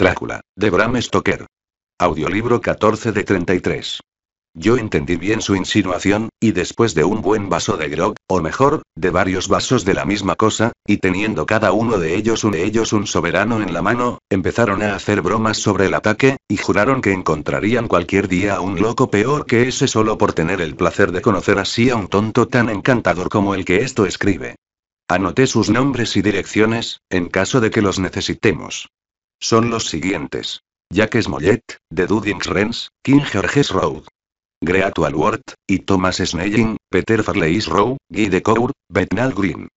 Drácula, de Bram Stoker. Audiolibro 14 de 33. Yo entendí bien su insinuación, y después de un buen vaso de grog, o mejor, de varios vasos de la misma cosa, y teniendo cada uno de ellos un, de ellos un soberano en la mano, empezaron a hacer bromas sobre el ataque, y juraron que encontrarían cualquier día a un loco peor que ese solo por tener el placer de conocer así a un tonto tan encantador como el que esto escribe. Anoté sus nombres y direcciones, en caso de que los necesitemos son los siguientes. Jacques Mollet, de Dudings Rens, King George's Road. Great Walworth, y Thomas Snelling, Peter Farley's Row, Guy de Cour, Bethnal Green.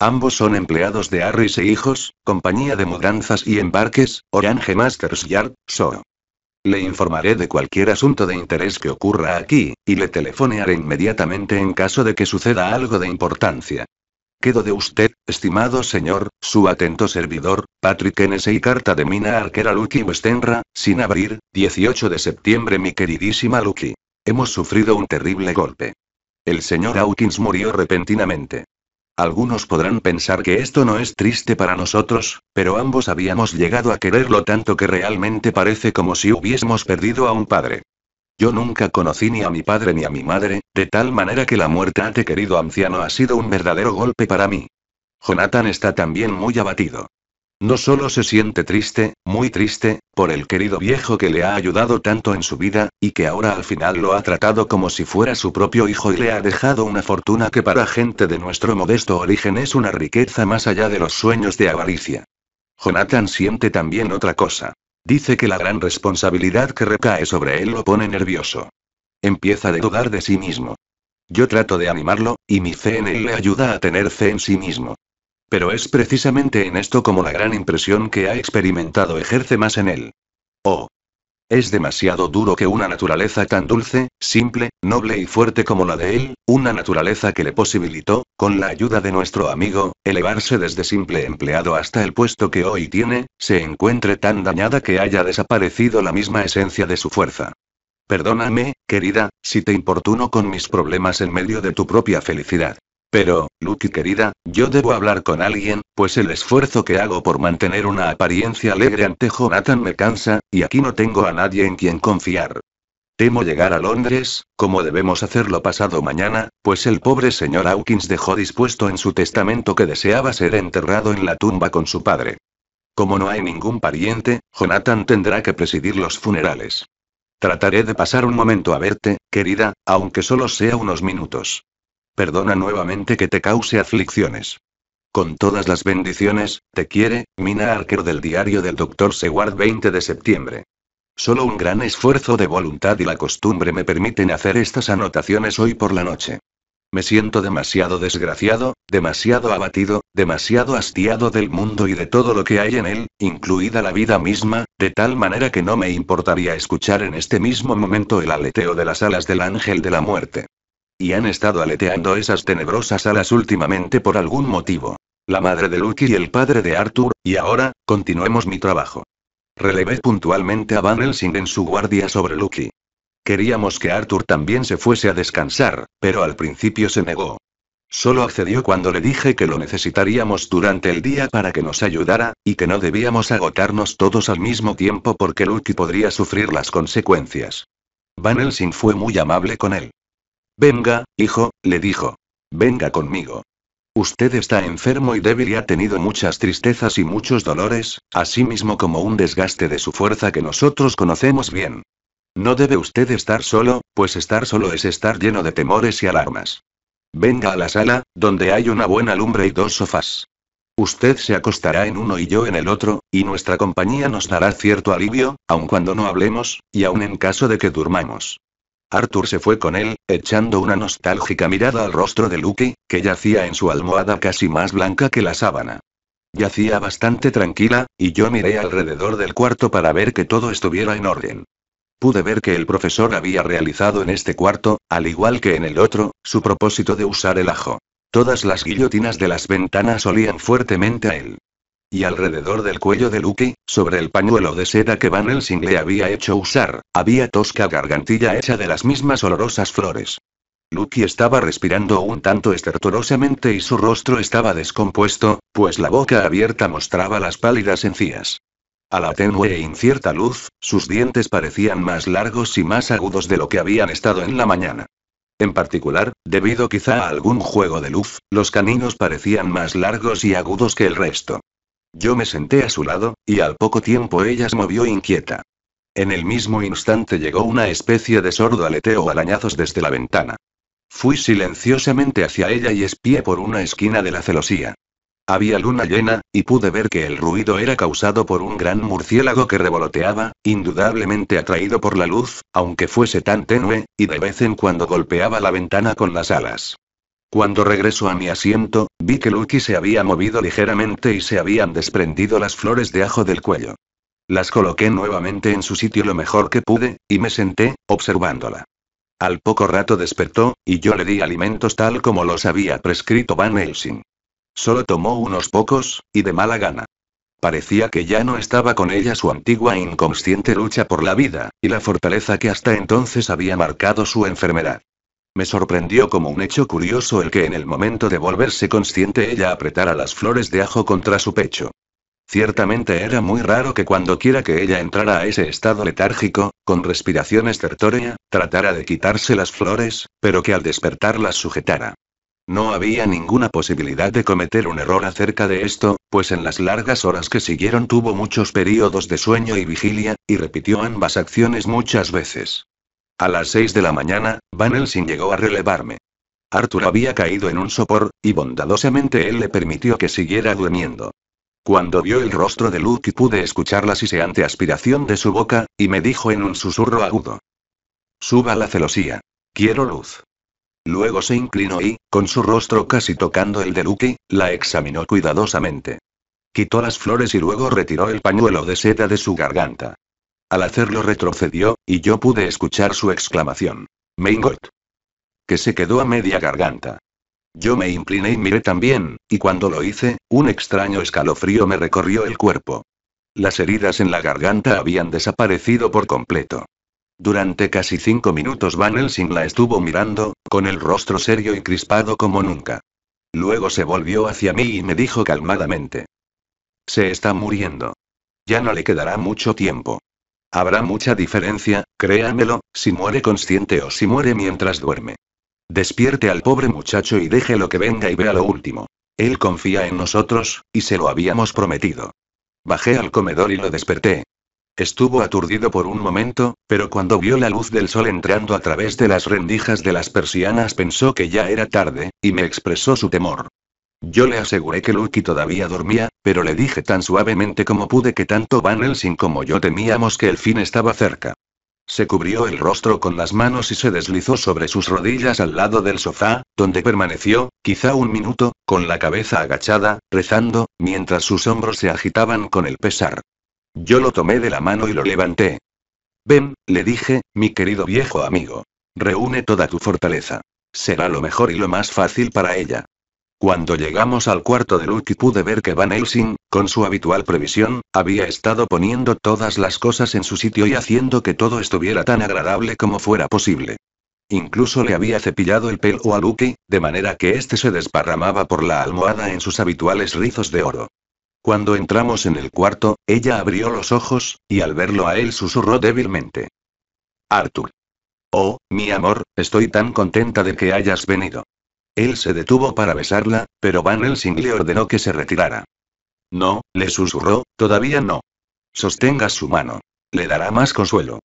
Ambos son empleados de Harris e Hijos, compañía de mudanzas y embarques, Orange Masters Yard, SO. Le informaré de cualquier asunto de interés que ocurra aquí, y le telefonearé inmediatamente en caso de que suceda algo de importancia. Quedo de usted, estimado señor, su atento servidor, Patrick N.S. y carta de Mina Arquera Lucky Westenra, sin abrir, 18 de septiembre mi queridísima Lucky. Hemos sufrido un terrible golpe. El señor Hawkins murió repentinamente. Algunos podrán pensar que esto no es triste para nosotros, pero ambos habíamos llegado a quererlo tanto que realmente parece como si hubiésemos perdido a un padre. Yo nunca conocí ni a mi padre ni a mi madre, de tal manera que la muerte de querido anciano ha sido un verdadero golpe para mí. Jonathan está también muy abatido. No solo se siente triste, muy triste, por el querido viejo que le ha ayudado tanto en su vida, y que ahora al final lo ha tratado como si fuera su propio hijo y le ha dejado una fortuna que para gente de nuestro modesto origen es una riqueza más allá de los sueños de avaricia. Jonathan siente también otra cosa. Dice que la gran responsabilidad que recae sobre él lo pone nervioso. Empieza a dudar de sí mismo. Yo trato de animarlo, y mi fe en él le ayuda a tener fe en sí mismo. Pero es precisamente en esto como la gran impresión que ha experimentado ejerce más en él. Oh, es demasiado duro que una naturaleza tan dulce, simple, noble y fuerte como la de él, una naturaleza que le posibilitó, con la ayuda de nuestro amigo, elevarse desde simple empleado hasta el puesto que hoy tiene, se encuentre tan dañada que haya desaparecido la misma esencia de su fuerza. Perdóname, querida, si te importuno con mis problemas en medio de tu propia felicidad. Pero, Lucky querida, yo debo hablar con alguien, pues el esfuerzo que hago por mantener una apariencia alegre ante Jonathan me cansa, y aquí no tengo a nadie en quien confiar. Temo llegar a Londres, como debemos hacerlo pasado mañana, pues el pobre señor Hawkins dejó dispuesto en su testamento que deseaba ser enterrado en la tumba con su padre. Como no hay ningún pariente, Jonathan tendrá que presidir los funerales. Trataré de pasar un momento a verte, querida, aunque solo sea unos minutos perdona nuevamente que te cause aflicciones. Con todas las bendiciones, te quiere, Mina Arquero del diario del Dr. Seward 20 de septiembre. Solo un gran esfuerzo de voluntad y la costumbre me permiten hacer estas anotaciones hoy por la noche. Me siento demasiado desgraciado, demasiado abatido, demasiado hastiado del mundo y de todo lo que hay en él, incluida la vida misma, de tal manera que no me importaría escuchar en este mismo momento el aleteo de las alas del ángel de la muerte y han estado aleteando esas tenebrosas alas últimamente por algún motivo. La madre de Lucky y el padre de Arthur, y ahora, continuemos mi trabajo. Relevé puntualmente a Van Helsing en su guardia sobre Lucky. Queríamos que Arthur también se fuese a descansar, pero al principio se negó. Solo accedió cuando le dije que lo necesitaríamos durante el día para que nos ayudara, y que no debíamos agotarnos todos al mismo tiempo porque Lucky podría sufrir las consecuencias. Van Helsing fue muy amable con él. Venga, hijo, le dijo. Venga conmigo. Usted está enfermo y débil y ha tenido muchas tristezas y muchos dolores, así mismo como un desgaste de su fuerza que nosotros conocemos bien. No debe usted estar solo, pues estar solo es estar lleno de temores y alarmas. Venga a la sala, donde hay una buena lumbre y dos sofás. Usted se acostará en uno y yo en el otro, y nuestra compañía nos dará cierto alivio, aun cuando no hablemos, y aun en caso de que durmamos. Arthur se fue con él, echando una nostálgica mirada al rostro de Luke, que yacía en su almohada casi más blanca que la sábana. Yacía bastante tranquila, y yo miré alrededor del cuarto para ver que todo estuviera en orden. Pude ver que el profesor había realizado en este cuarto, al igual que en el otro, su propósito de usar el ajo. Todas las guillotinas de las ventanas olían fuertemente a él. Y alrededor del cuello de Lucky, sobre el pañuelo de seda que Van Helsing le había hecho usar, había tosca gargantilla hecha de las mismas olorosas flores. Lucky estaba respirando un tanto estertorosamente y su rostro estaba descompuesto, pues la boca abierta mostraba las pálidas encías. A la tenue e incierta luz, sus dientes parecían más largos y más agudos de lo que habían estado en la mañana. En particular, debido quizá a algún juego de luz, los caninos parecían más largos y agudos que el resto. Yo me senté a su lado, y al poco tiempo ella se movió inquieta. En el mismo instante llegó una especie de sordo aleteo o arañazos desde la ventana. Fui silenciosamente hacia ella y espié por una esquina de la celosía. Había luna llena, y pude ver que el ruido era causado por un gran murciélago que revoloteaba, indudablemente atraído por la luz, aunque fuese tan tenue, y de vez en cuando golpeaba la ventana con las alas. Cuando regreso a mi asiento, vi que Lucky se había movido ligeramente y se habían desprendido las flores de ajo del cuello. Las coloqué nuevamente en su sitio lo mejor que pude, y me senté, observándola. Al poco rato despertó, y yo le di alimentos tal como los había prescrito Van Helsing. Solo tomó unos pocos, y de mala gana. Parecía que ya no estaba con ella su antigua e inconsciente lucha por la vida, y la fortaleza que hasta entonces había marcado su enfermedad. Me sorprendió como un hecho curioso el que en el momento de volverse consciente ella apretara las flores de ajo contra su pecho. Ciertamente era muy raro que cuando quiera que ella entrara a ese estado letárgico, con respiración estertórea, tratara de quitarse las flores, pero que al despertar las sujetara. No había ninguna posibilidad de cometer un error acerca de esto, pues en las largas horas que siguieron tuvo muchos períodos de sueño y vigilia, y repitió ambas acciones muchas veces. A las seis de la mañana, Van Helsing llegó a relevarme. Arthur había caído en un sopor, y bondadosamente él le permitió que siguiera durmiendo. Cuando vio el rostro de Luke pude escuchar la siseante aspiración de su boca, y me dijo en un susurro agudo. Suba la celosía. Quiero luz. Luego se inclinó y, con su rostro casi tocando el de Luke, la examinó cuidadosamente. Quitó las flores y luego retiró el pañuelo de seda de su garganta. Al hacerlo retrocedió, y yo pude escuchar su exclamación. Maingot. Que se quedó a media garganta. Yo me incliné y miré también, y cuando lo hice, un extraño escalofrío me recorrió el cuerpo. Las heridas en la garganta habían desaparecido por completo. Durante casi cinco minutos Van Helsing la estuvo mirando, con el rostro serio y crispado como nunca. Luego se volvió hacia mí y me dijo calmadamente. Se está muriendo. Ya no le quedará mucho tiempo. Habrá mucha diferencia, créamelo, si muere consciente o si muere mientras duerme. Despierte al pobre muchacho y deje lo que venga y vea lo último. Él confía en nosotros, y se lo habíamos prometido. Bajé al comedor y lo desperté. Estuvo aturdido por un momento, pero cuando vio la luz del sol entrando a través de las rendijas de las persianas pensó que ya era tarde, y me expresó su temor. Yo le aseguré que Lucky todavía dormía, pero le dije tan suavemente como pude que tanto Van Helsing como yo temíamos que el fin estaba cerca. Se cubrió el rostro con las manos y se deslizó sobre sus rodillas al lado del sofá, donde permaneció, quizá un minuto, con la cabeza agachada, rezando, mientras sus hombros se agitaban con el pesar. Yo lo tomé de la mano y lo levanté. Ven, le dije, mi querido viejo amigo. Reúne toda tu fortaleza. Será lo mejor y lo más fácil para ella. Cuando llegamos al cuarto de Lucky pude ver que Van Helsing, con su habitual previsión, había estado poniendo todas las cosas en su sitio y haciendo que todo estuviera tan agradable como fuera posible. Incluso le había cepillado el pelo a Lucky, de manera que éste se desparramaba por la almohada en sus habituales rizos de oro. Cuando entramos en el cuarto, ella abrió los ojos, y al verlo a él susurró débilmente. Arthur. Oh, mi amor, estoy tan contenta de que hayas venido. Él se detuvo para besarla, pero Van Helsing le ordenó que se retirara. No, le susurró, todavía no. Sostenga su mano. Le dará más consuelo.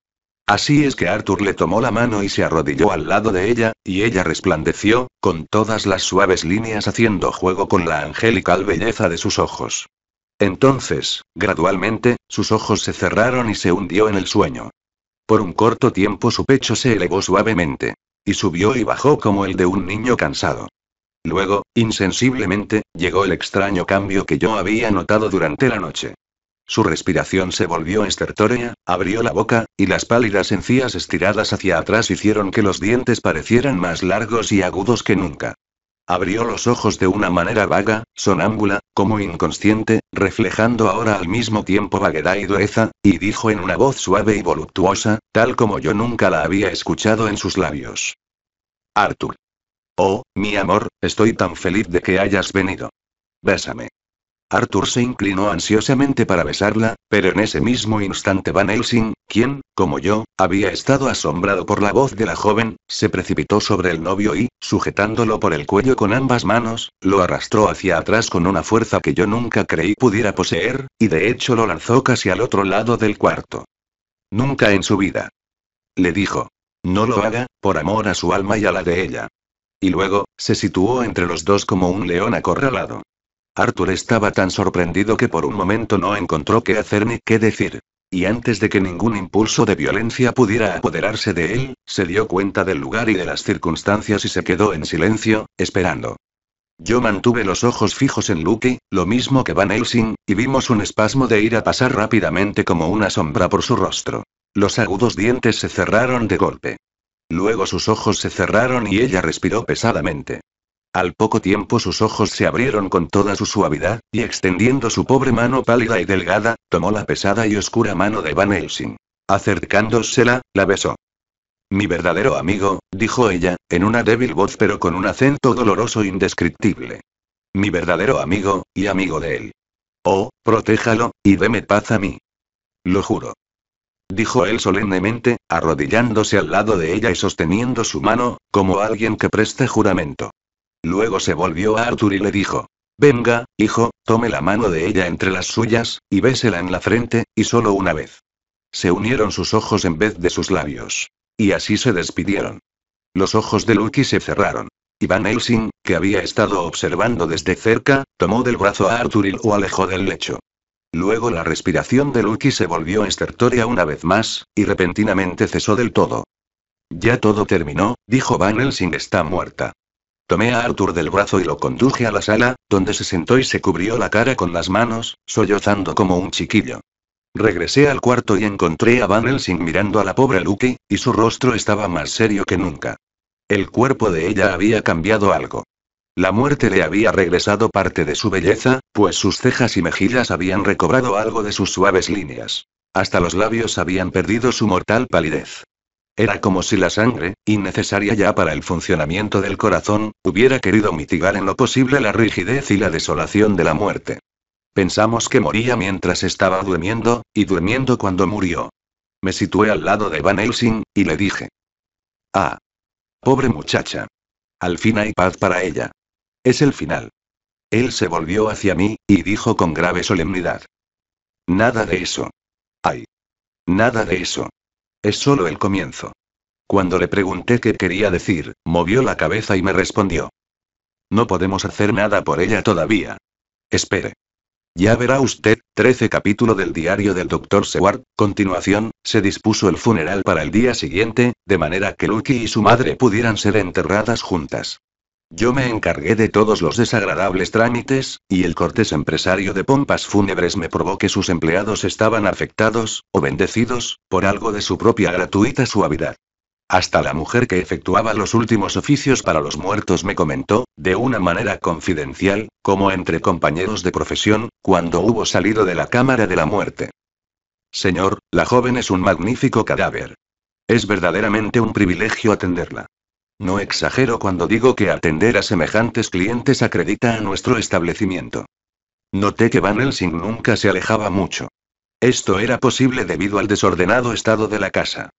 Así es que Arthur le tomó la mano y se arrodilló al lado de ella, y ella resplandeció, con todas las suaves líneas haciendo juego con la angelical belleza de sus ojos. Entonces, gradualmente, sus ojos se cerraron y se hundió en el sueño. Por un corto tiempo su pecho se elevó suavemente. Y subió y bajó como el de un niño cansado. Luego, insensiblemente, llegó el extraño cambio que yo había notado durante la noche. Su respiración se volvió estertórea, abrió la boca, y las pálidas encías estiradas hacia atrás hicieron que los dientes parecieran más largos y agudos que nunca. Abrió los ojos de una manera vaga, sonámbula, como inconsciente, reflejando ahora al mismo tiempo vaguedad y dureza, y dijo en una voz suave y voluptuosa, tal como yo nunca la había escuchado en sus labios. Arthur. Oh, mi amor, estoy tan feliz de que hayas venido. Bésame. Arthur se inclinó ansiosamente para besarla, pero en ese mismo instante Van Helsing, quien, como yo, había estado asombrado por la voz de la joven, se precipitó sobre el novio y, sujetándolo por el cuello con ambas manos, lo arrastró hacia atrás con una fuerza que yo nunca creí pudiera poseer, y de hecho lo lanzó casi al otro lado del cuarto. Nunca en su vida. Le dijo. No lo haga, por amor a su alma y a la de ella. Y luego, se situó entre los dos como un león acorralado. Arthur estaba tan sorprendido que por un momento no encontró qué hacer ni qué decir. Y antes de que ningún impulso de violencia pudiera apoderarse de él, se dio cuenta del lugar y de las circunstancias y se quedó en silencio, esperando. Yo mantuve los ojos fijos en Luke, lo mismo que Van Helsing, y vimos un espasmo de ira pasar rápidamente como una sombra por su rostro. Los agudos dientes se cerraron de golpe. Luego sus ojos se cerraron y ella respiró pesadamente. Al poco tiempo sus ojos se abrieron con toda su suavidad, y extendiendo su pobre mano pálida y delgada, tomó la pesada y oscura mano de Van Helsing. Acercándosela, la besó. Mi verdadero amigo, dijo ella, en una débil voz pero con un acento doloroso indescriptible. Mi verdadero amigo, y amigo de él. Oh, protéjalo, y deme paz a mí. Lo juro. Dijo él solemnemente, arrodillándose al lado de ella y sosteniendo su mano, como alguien que preste juramento. Luego se volvió a Arthur y le dijo. Venga, hijo, tome la mano de ella entre las suyas, y bésela en la frente, y solo una vez. Se unieron sus ojos en vez de sus labios. Y así se despidieron. Los ojos de Lucky se cerraron. Y Van Helsing, que había estado observando desde cerca, tomó del brazo a Arthur y lo alejó del lecho. Luego la respiración de Lucky se volvió estertoria una vez más, y repentinamente cesó del todo. Ya todo terminó, dijo Van Helsing está muerta. Tomé a Arthur del brazo y lo conduje a la sala, donde se sentó y se cubrió la cara con las manos, sollozando como un chiquillo. Regresé al cuarto y encontré a Van Helsing mirando a la pobre Luke, y su rostro estaba más serio que nunca. El cuerpo de ella había cambiado algo. La muerte le había regresado parte de su belleza, pues sus cejas y mejillas habían recobrado algo de sus suaves líneas. Hasta los labios habían perdido su mortal palidez. Era como si la sangre, innecesaria ya para el funcionamiento del corazón, hubiera querido mitigar en lo posible la rigidez y la desolación de la muerte. Pensamos que moría mientras estaba durmiendo, y durmiendo cuando murió. Me situé al lado de Van Helsing, y le dije. Ah. Pobre muchacha. Al fin hay paz para ella. Es el final. Él se volvió hacia mí, y dijo con grave solemnidad. Nada de eso. Ay. Nada de eso. Es solo el comienzo. Cuando le pregunté qué quería decir, movió la cabeza y me respondió. No podemos hacer nada por ella todavía. Espere. Ya verá usted, 13 capítulo del diario del Dr. Seward. Continuación, se dispuso el funeral para el día siguiente, de manera que Lucky y su madre pudieran ser enterradas juntas. Yo me encargué de todos los desagradables trámites, y el cortés empresario de pompas fúnebres me probó que sus empleados estaban afectados, o bendecidos, por algo de su propia gratuita suavidad. Hasta la mujer que efectuaba los últimos oficios para los muertos me comentó, de una manera confidencial, como entre compañeros de profesión, cuando hubo salido de la cámara de la muerte. Señor, la joven es un magnífico cadáver. Es verdaderamente un privilegio atenderla. No exagero cuando digo que atender a semejantes clientes acredita a nuestro establecimiento. Noté que Van Helsing nunca se alejaba mucho. Esto era posible debido al desordenado estado de la casa.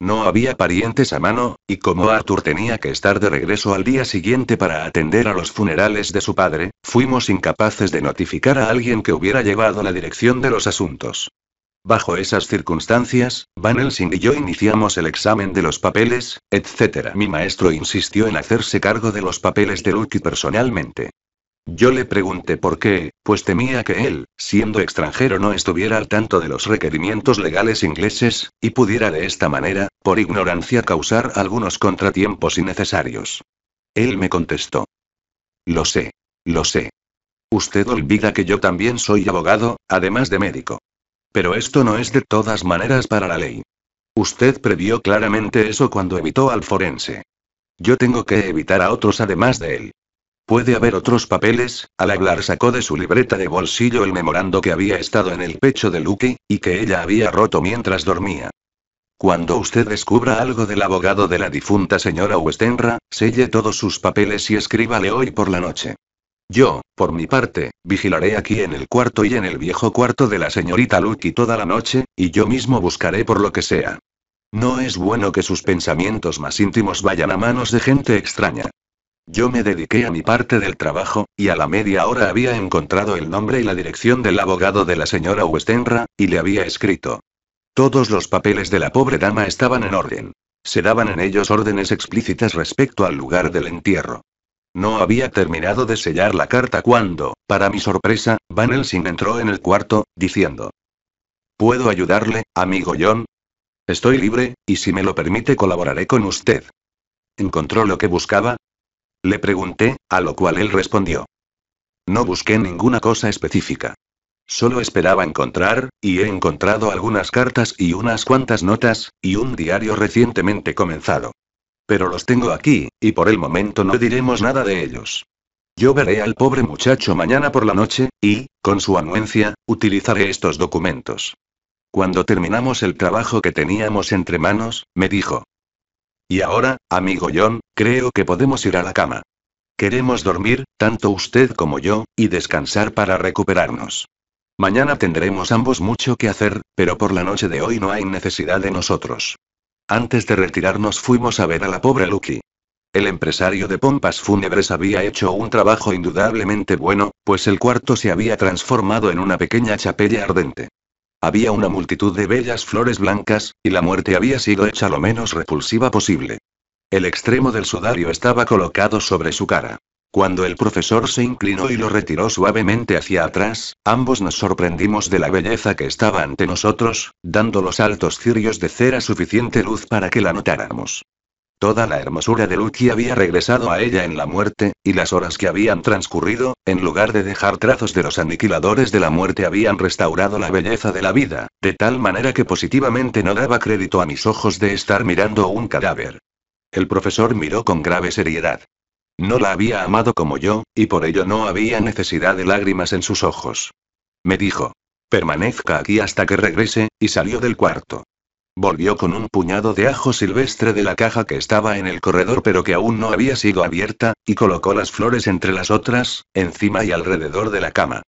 No había parientes a mano, y como Arthur tenía que estar de regreso al día siguiente para atender a los funerales de su padre, fuimos incapaces de notificar a alguien que hubiera llevado la dirección de los asuntos. Bajo esas circunstancias, Van Helsing y yo iniciamos el examen de los papeles, etc. Mi maestro insistió en hacerse cargo de los papeles de Lucky personalmente. Yo le pregunté por qué, pues temía que él, siendo extranjero, no estuviera al tanto de los requerimientos legales ingleses, y pudiera de esta manera, por ignorancia, causar algunos contratiempos innecesarios. Él me contestó. Lo sé. Lo sé. Usted olvida que yo también soy abogado, además de médico. Pero esto no es de todas maneras para la ley. Usted previó claramente eso cuando evitó al forense. Yo tengo que evitar a otros además de él. Puede haber otros papeles. Al hablar sacó de su libreta de bolsillo el memorando que había estado en el pecho de Luke, y que ella había roto mientras dormía. Cuando usted descubra algo del abogado de la difunta señora Westenra, selle todos sus papeles y escríbale hoy por la noche. Yo, por mi parte, vigilaré aquí en el cuarto y en el viejo cuarto de la señorita Lucky toda la noche, y yo mismo buscaré por lo que sea. No es bueno que sus pensamientos más íntimos vayan a manos de gente extraña. Yo me dediqué a mi parte del trabajo, y a la media hora había encontrado el nombre y la dirección del abogado de la señora Westenra, y le había escrito. Todos los papeles de la pobre dama estaban en orden. Se daban en ellos órdenes explícitas respecto al lugar del entierro. No había terminado de sellar la carta cuando, para mi sorpresa, Van Helsing entró en el cuarto, diciendo: ¿Puedo ayudarle, amigo John? Estoy libre, y si me lo permite colaboraré con usted. ¿Encontró lo que buscaba? Le pregunté, a lo cual él respondió. No busqué ninguna cosa específica. Solo esperaba encontrar, y he encontrado algunas cartas y unas cuantas notas, y un diario recientemente comenzado. Pero los tengo aquí, y por el momento no diremos nada de ellos. Yo veré al pobre muchacho mañana por la noche, y, con su anuencia, utilizaré estos documentos. Cuando terminamos el trabajo que teníamos entre manos, me dijo. Y ahora, amigo John, creo que podemos ir a la cama. Queremos dormir, tanto usted como yo, y descansar para recuperarnos. Mañana tendremos ambos mucho que hacer, pero por la noche de hoy no hay necesidad de nosotros. Antes de retirarnos fuimos a ver a la pobre Lucky. El empresario de pompas fúnebres había hecho un trabajo indudablemente bueno, pues el cuarto se había transformado en una pequeña chapella ardente. Había una multitud de bellas flores blancas, y la muerte había sido hecha lo menos repulsiva posible. El extremo del sudario estaba colocado sobre su cara. Cuando el profesor se inclinó y lo retiró suavemente hacia atrás, ambos nos sorprendimos de la belleza que estaba ante nosotros, dando los altos cirios de cera suficiente luz para que la notáramos. Toda la hermosura de Lucky había regresado a ella en la muerte, y las horas que habían transcurrido, en lugar de dejar trazos de los aniquiladores de la muerte, habían restaurado la belleza de la vida, de tal manera que positivamente no daba crédito a mis ojos de estar mirando un cadáver. El profesor miró con grave seriedad. No la había amado como yo, y por ello no había necesidad de lágrimas en sus ojos. Me dijo, permanezca aquí hasta que regrese, y salió del cuarto. Volvió con un puñado de ajo silvestre de la caja que estaba en el corredor pero que aún no había sido abierta, y colocó las flores entre las otras, encima y alrededor de la cama.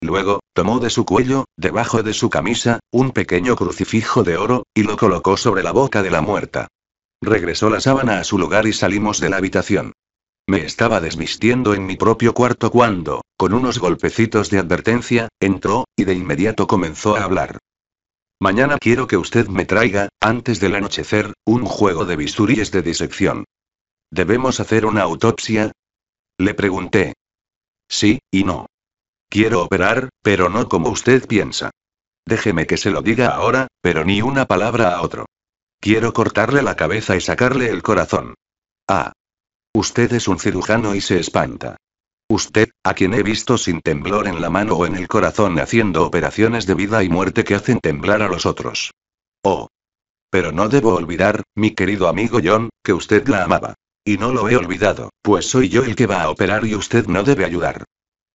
Luego, tomó de su cuello, debajo de su camisa, un pequeño crucifijo de oro, y lo colocó sobre la boca de la muerta. Regresó la sábana a su lugar y salimos de la habitación. Me estaba desvistiendo en mi propio cuarto cuando, con unos golpecitos de advertencia, entró, y de inmediato comenzó a hablar. Mañana quiero que usted me traiga, antes del anochecer, un juego de bisturíes de disección. ¿Debemos hacer una autopsia? Le pregunté. Sí, y no. Quiero operar, pero no como usted piensa. Déjeme que se lo diga ahora, pero ni una palabra a otro. Quiero cortarle la cabeza y sacarle el corazón. Ah, Usted es un cirujano y se espanta. Usted, a quien he visto sin temblor en la mano o en el corazón haciendo operaciones de vida y muerte que hacen temblar a los otros. Oh. Pero no debo olvidar, mi querido amigo John, que usted la amaba. Y no lo he olvidado, pues soy yo el que va a operar y usted no debe ayudar.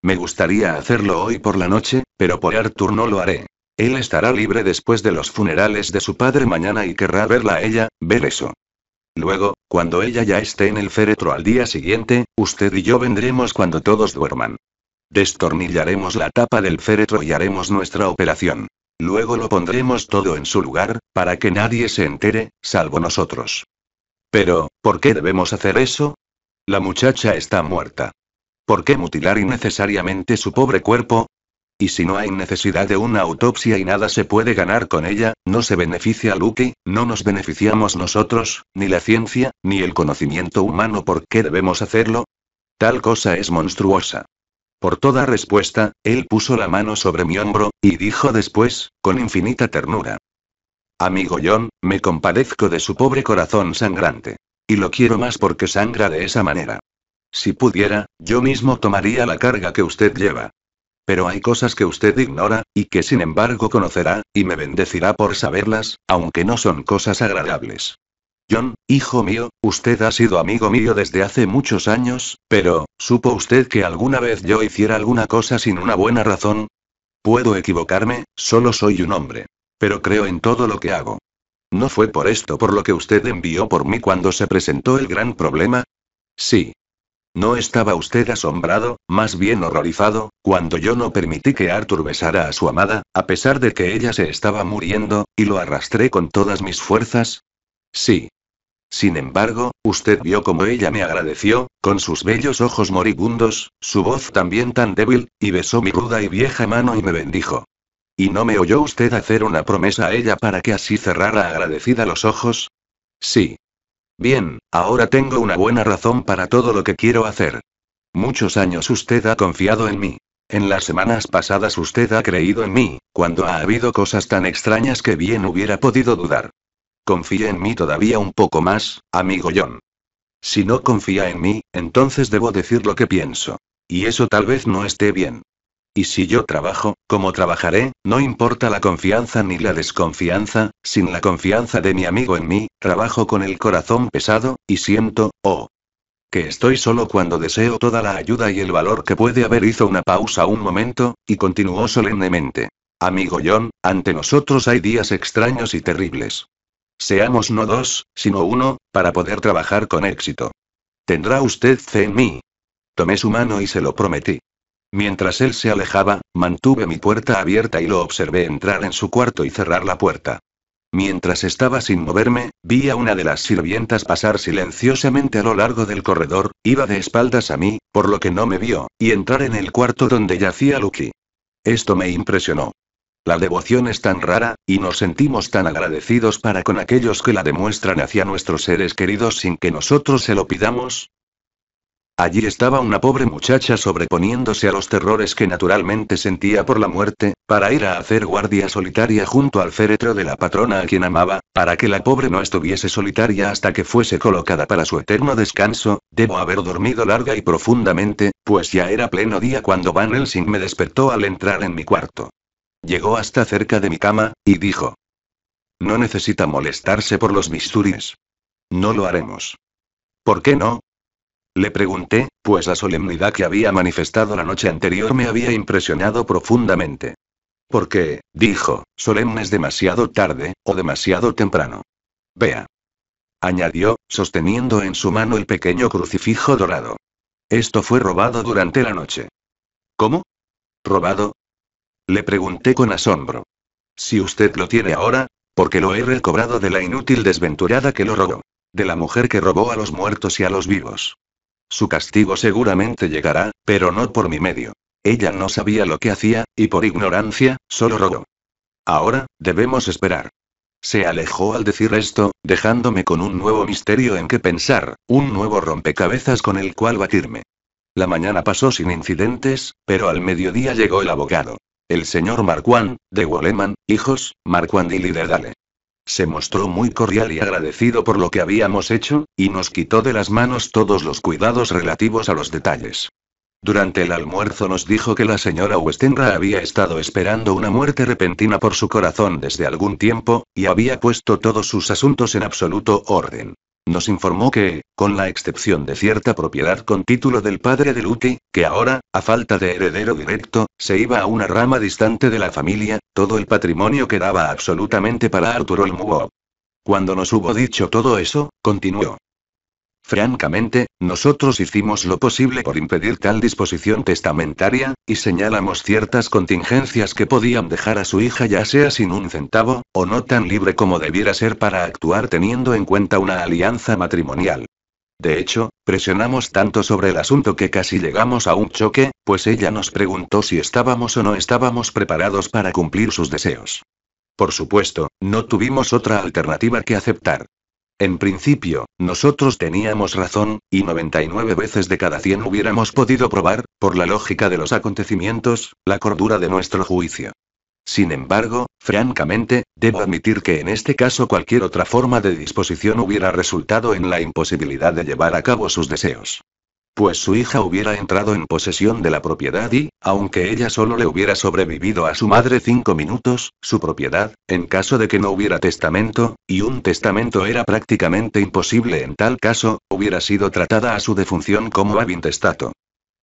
Me gustaría hacerlo hoy por la noche, pero por Arthur no lo haré. Él estará libre después de los funerales de su padre mañana y querrá verla a ella, ver eso. Luego, cuando ella ya esté en el féretro al día siguiente, usted y yo vendremos cuando todos duerman. Destornillaremos la tapa del féretro y haremos nuestra operación. Luego lo pondremos todo en su lugar, para que nadie se entere, salvo nosotros. Pero, ¿por qué debemos hacer eso? La muchacha está muerta. ¿Por qué mutilar innecesariamente su pobre cuerpo? Y si no hay necesidad de una autopsia y nada se puede ganar con ella, no se beneficia a Luke, no nos beneficiamos nosotros, ni la ciencia, ni el conocimiento humano. ¿Por qué debemos hacerlo? Tal cosa es monstruosa. Por toda respuesta, él puso la mano sobre mi hombro, y dijo después, con infinita ternura. Amigo John, me compadezco de su pobre corazón sangrante. Y lo quiero más porque sangra de esa manera. Si pudiera, yo mismo tomaría la carga que usted lleva. Pero hay cosas que usted ignora, y que sin embargo conocerá, y me bendecirá por saberlas, aunque no son cosas agradables. John, hijo mío, usted ha sido amigo mío desde hace muchos años, pero, ¿supo usted que alguna vez yo hiciera alguna cosa sin una buena razón? Puedo equivocarme, solo soy un hombre. Pero creo en todo lo que hago. ¿No fue por esto por lo que usted envió por mí cuando se presentó el gran problema? Sí, no estaba usted asombrado, más bien horrorizado, cuando yo no permití que Arthur besara a su amada, a pesar de que ella se estaba muriendo, y lo arrastré con todas mis fuerzas. Sí. Sin embargo, usted vio cómo ella me agradeció, con sus bellos ojos moribundos, su voz también tan débil, y besó mi ruda y vieja mano y me bendijo. ¿Y no me oyó usted hacer una promesa a ella para que así cerrara agradecida los ojos? Sí. Bien, ahora tengo una buena razón para todo lo que quiero hacer. Muchos años usted ha confiado en mí. En las semanas pasadas usted ha creído en mí, cuando ha habido cosas tan extrañas que bien hubiera podido dudar. Confíe en mí todavía un poco más, amigo John. Si no confía en mí, entonces debo decir lo que pienso. Y eso tal vez no esté bien. Y si yo trabajo, como trabajaré, no importa la confianza ni la desconfianza, sin la confianza de mi amigo en mí, trabajo con el corazón pesado, y siento, oh, que estoy solo cuando deseo toda la ayuda y el valor que puede haber. Hizo una pausa un momento, y continuó solemnemente. Amigo John, ante nosotros hay días extraños y terribles. Seamos no dos, sino uno, para poder trabajar con éxito. Tendrá usted fe en mí. Tomé su mano y se lo prometí. Mientras él se alejaba, mantuve mi puerta abierta y lo observé entrar en su cuarto y cerrar la puerta. Mientras estaba sin moverme, vi a una de las sirvientas pasar silenciosamente a lo largo del corredor, iba de espaldas a mí, por lo que no me vio, y entrar en el cuarto donde yacía Lucky. Esto me impresionó. La devoción es tan rara, y nos sentimos tan agradecidos para con aquellos que la demuestran hacia nuestros seres queridos sin que nosotros se lo pidamos, Allí estaba una pobre muchacha sobreponiéndose a los terrores que naturalmente sentía por la muerte, para ir a hacer guardia solitaria junto al féretro de la patrona a quien amaba, para que la pobre no estuviese solitaria hasta que fuese colocada para su eterno descanso, debo haber dormido larga y profundamente, pues ya era pleno día cuando Van Helsing me despertó al entrar en mi cuarto. Llegó hasta cerca de mi cama, y dijo. No necesita molestarse por los bisturis. No lo haremos. ¿Por qué no? Le pregunté, pues la solemnidad que había manifestado la noche anterior me había impresionado profundamente. Porque, dijo, solemne es demasiado tarde, o demasiado temprano. Vea. Añadió, sosteniendo en su mano el pequeño crucifijo dorado. Esto fue robado durante la noche. ¿Cómo? ¿Robado? Le pregunté con asombro. Si usted lo tiene ahora, porque lo he recobrado de la inútil desventurada que lo robó. De la mujer que robó a los muertos y a los vivos. Su castigo seguramente llegará, pero no por mi medio. Ella no sabía lo que hacía, y por ignorancia, solo rogó. Ahora, debemos esperar. Se alejó al decir esto, dejándome con un nuevo misterio en que pensar, un nuevo rompecabezas con el cual batirme. La mañana pasó sin incidentes, pero al mediodía llegó el abogado. El señor Marquand, de Woleman, hijos, Marquand y Liderdale se mostró muy cordial y agradecido por lo que habíamos hecho, y nos quitó de las manos todos los cuidados relativos a los detalles. Durante el almuerzo nos dijo que la señora Westenra había estado esperando una muerte repentina por su corazón desde algún tiempo, y había puesto todos sus asuntos en absoluto orden. Nos informó que, con la excepción de cierta propiedad con título del padre de Lutti, que ahora, a falta de heredero directo, se iba a una rama distante de la familia, todo el patrimonio quedaba absolutamente para Arturo el Mugo. Cuando nos hubo dicho todo eso, continuó. Francamente, nosotros hicimos lo posible por impedir tal disposición testamentaria, y señalamos ciertas contingencias que podían dejar a su hija ya sea sin un centavo, o no tan libre como debiera ser para actuar teniendo en cuenta una alianza matrimonial. De hecho, presionamos tanto sobre el asunto que casi llegamos a un choque, pues ella nos preguntó si estábamos o no estábamos preparados para cumplir sus deseos. Por supuesto, no tuvimos otra alternativa que aceptar. En principio, nosotros teníamos razón, y 99 veces de cada 100 hubiéramos podido probar, por la lógica de los acontecimientos, la cordura de nuestro juicio. Sin embargo, francamente, debo admitir que en este caso cualquier otra forma de disposición hubiera resultado en la imposibilidad de llevar a cabo sus deseos pues su hija hubiera entrado en posesión de la propiedad y, aunque ella solo le hubiera sobrevivido a su madre cinco minutos, su propiedad, en caso de que no hubiera testamento, y un testamento era prácticamente imposible en tal caso, hubiera sido tratada a su defunción como avintestato.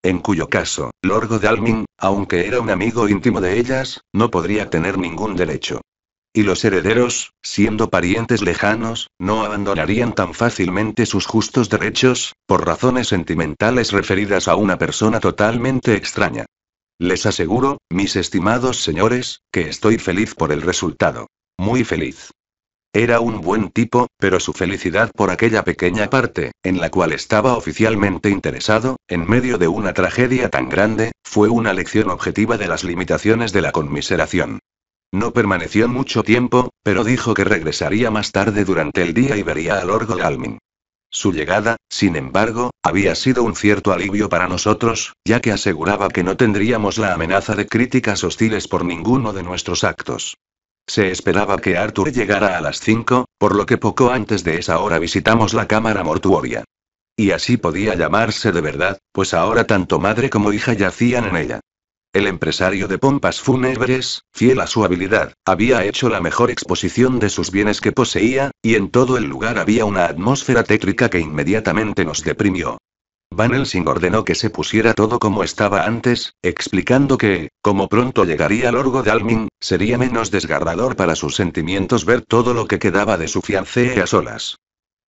En cuyo caso, Lord Godalming, aunque era un amigo íntimo de ellas, no podría tener ningún derecho. Y los herederos, siendo parientes lejanos, no abandonarían tan fácilmente sus justos derechos, por razones sentimentales referidas a una persona totalmente extraña. Les aseguro, mis estimados señores, que estoy feliz por el resultado. Muy feliz. Era un buen tipo, pero su felicidad por aquella pequeña parte, en la cual estaba oficialmente interesado, en medio de una tragedia tan grande, fue una lección objetiva de las limitaciones de la conmiseración. No permaneció mucho tiempo, pero dijo que regresaría más tarde durante el día y vería al Lord Galmin. Su llegada, sin embargo, había sido un cierto alivio para nosotros, ya que aseguraba que no tendríamos la amenaza de críticas hostiles por ninguno de nuestros actos. Se esperaba que Arthur llegara a las 5, por lo que poco antes de esa hora visitamos la cámara mortuoria. Y así podía llamarse de verdad, pues ahora tanto madre como hija yacían en ella. El empresario de pompas fúnebres, fiel a su habilidad, había hecho la mejor exposición de sus bienes que poseía, y en todo el lugar había una atmósfera tétrica que inmediatamente nos deprimió. Van Helsing ordenó que se pusiera todo como estaba antes, explicando que, como pronto llegaría de Almin, sería menos desgarrador para sus sentimientos ver todo lo que quedaba de su fiancé a solas.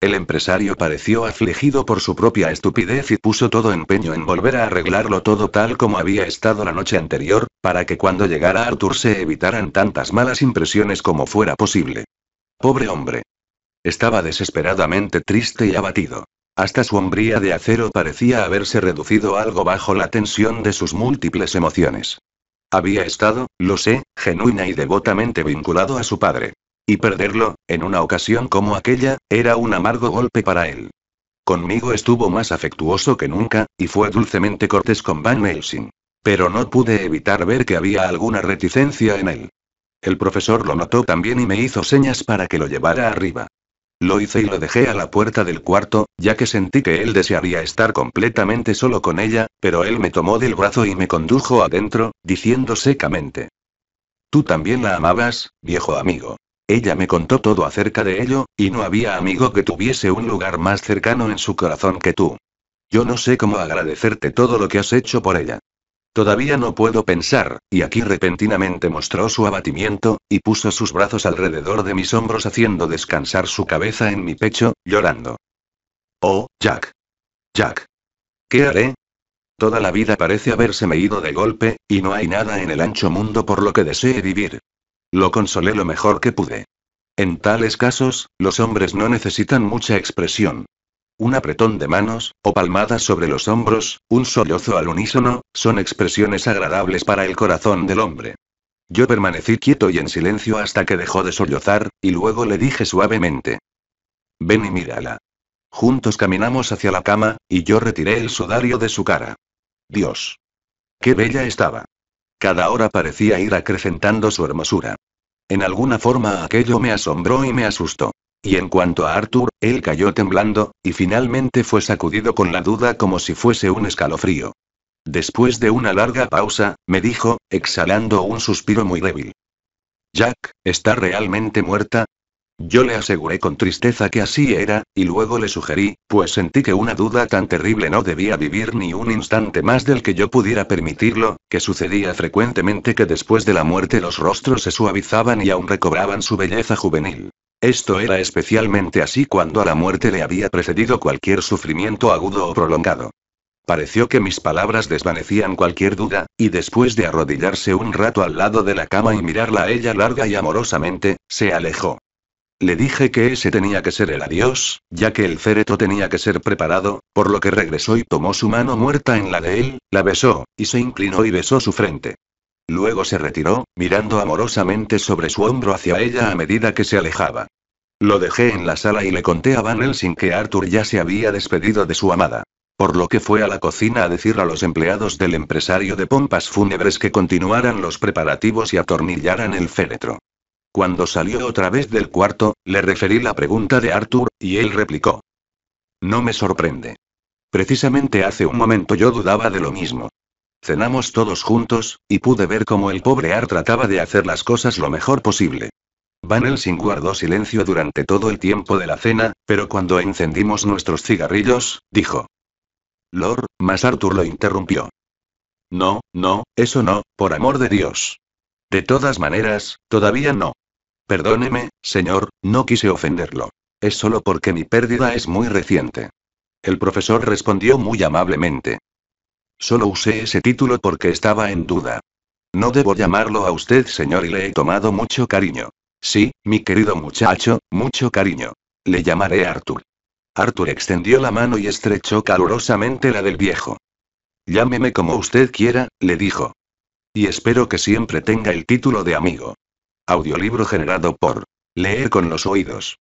El empresario pareció afligido por su propia estupidez y puso todo empeño en volver a arreglarlo todo tal como había estado la noche anterior, para que cuando llegara Arthur se evitaran tantas malas impresiones como fuera posible. Pobre hombre. Estaba desesperadamente triste y abatido. Hasta su hombría de acero parecía haberse reducido algo bajo la tensión de sus múltiples emociones. Había estado, lo sé, genuina y devotamente vinculado a su padre. Y perderlo, en una ocasión como aquella, era un amargo golpe para él. Conmigo estuvo más afectuoso que nunca, y fue dulcemente cortés con Van Helsing. Pero no pude evitar ver que había alguna reticencia en él. El profesor lo notó también y me hizo señas para que lo llevara arriba. Lo hice y lo dejé a la puerta del cuarto, ya que sentí que él desearía estar completamente solo con ella, pero él me tomó del brazo y me condujo adentro, diciendo secamente. Tú también la amabas, viejo amigo. Ella me contó todo acerca de ello, y no había amigo que tuviese un lugar más cercano en su corazón que tú. Yo no sé cómo agradecerte todo lo que has hecho por ella. Todavía no puedo pensar, y aquí repentinamente mostró su abatimiento, y puso sus brazos alrededor de mis hombros haciendo descansar su cabeza en mi pecho, llorando. Oh, Jack. Jack. ¿Qué haré? Toda la vida parece me ido de golpe, y no hay nada en el ancho mundo por lo que desee vivir. Lo consolé lo mejor que pude. En tales casos, los hombres no necesitan mucha expresión. Un apretón de manos, o palmadas sobre los hombros, un sollozo al unísono, son expresiones agradables para el corazón del hombre. Yo permanecí quieto y en silencio hasta que dejó de sollozar, y luego le dije suavemente. Ven y mírala. Juntos caminamos hacia la cama, y yo retiré el sudario de su cara. Dios. Qué bella estaba. Cada hora parecía ir acrecentando su hermosura. En alguna forma aquello me asombró y me asustó. Y en cuanto a Arthur, él cayó temblando, y finalmente fue sacudido con la duda como si fuese un escalofrío. Después de una larga pausa, me dijo, exhalando un suspiro muy débil. Jack, está realmente muerta, yo le aseguré con tristeza que así era, y luego le sugerí, pues sentí que una duda tan terrible no debía vivir ni un instante más del que yo pudiera permitirlo, que sucedía frecuentemente que después de la muerte los rostros se suavizaban y aún recobraban su belleza juvenil. Esto era especialmente así cuando a la muerte le había precedido cualquier sufrimiento agudo o prolongado. Pareció que mis palabras desvanecían cualquier duda, y después de arrodillarse un rato al lado de la cama y mirarla a ella larga y amorosamente, se alejó. Le dije que ese tenía que ser el adiós, ya que el féretro tenía que ser preparado, por lo que regresó y tomó su mano muerta en la de él, la besó, y se inclinó y besó su frente. Luego se retiró, mirando amorosamente sobre su hombro hacia ella a medida que se alejaba. Lo dejé en la sala y le conté a Van sin que Arthur ya se había despedido de su amada. Por lo que fue a la cocina a decir a los empleados del empresario de pompas fúnebres que continuaran los preparativos y atornillaran el féretro. Cuando salió otra vez del cuarto, le referí la pregunta de Arthur, y él replicó. No me sorprende. Precisamente hace un momento yo dudaba de lo mismo. Cenamos todos juntos, y pude ver cómo el pobre Ar trataba de hacer las cosas lo mejor posible. Van sin guardó silencio durante todo el tiempo de la cena, pero cuando encendimos nuestros cigarrillos, dijo. Lord, mas Arthur lo interrumpió. No, no, eso no, por amor de Dios. De todas maneras, todavía no. Perdóneme, señor, no quise ofenderlo. Es solo porque mi pérdida es muy reciente. El profesor respondió muy amablemente. Solo usé ese título porque estaba en duda. No debo llamarlo a usted señor y le he tomado mucho cariño. Sí, mi querido muchacho, mucho cariño. Le llamaré Arthur. Arthur extendió la mano y estrechó calurosamente la del viejo. Llámeme como usted quiera, le dijo. Y espero que siempre tenga el título de amigo. Audiolibro generado por Leer con los oídos.